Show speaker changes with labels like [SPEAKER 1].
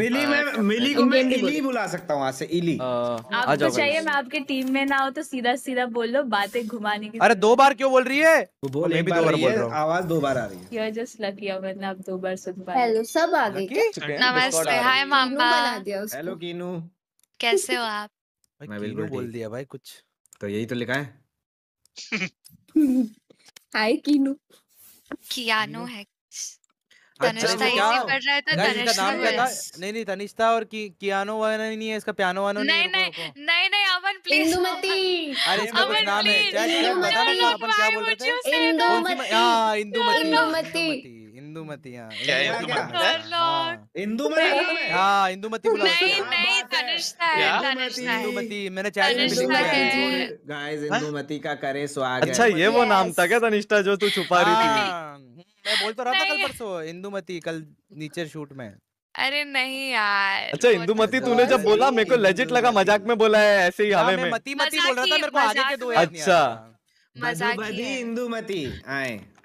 [SPEAKER 1] मिली मैं मिली को मैं इली बुला सकता हूँ वहाँ से इली हाँ। आपको तो चाहिए मैं आपके टीम में ना हो तो सीधा सीधा बोल लो बातें घुमाने की अरे दो बार क्यों बोल रही है बोल मैं भी आवाज दो बार आ रही है जस्ट लकी मैंने आप दो बार सुन पाए हेलो सब आ गए नमस्ते हाय मामा हेलो कीनू कैसे हो आप मैं बिल्कुल बोल दिया भाई कुछ तो यही तो लिखा है हाय कीनू कियानो है अच्छा, तनिष्ठा क्या नहीं नहीं तनिष्ठा और कियानो वाला नहीं है इसका पियानो वानो नहीं नहीं नहीं नहीं अमन प्लीज अरे नाम है बता दो हाँ, इंदुमती इंदुमती इंदुमती इंदुमती हाँ, इंदुमती हाँ। नहीं नहीं मैंने इंदुमती का करे स्वागत अच्छा ये वो नाम था क्या तनिष्ठा जो तू छुपा रही थी मैं बोल तो रहा था कल परसों इंदुमती कल नीचे शूट में अरे नहीं यार अच्छा तो इंदुमती तूने जब बोला मेरे को लेजिट लगा मजाक में बोला है ऐसे ही हाँ हवा में मती मती बोल रहा था मेरे को आगे के दो अच्छा मजाक इंदुमती आए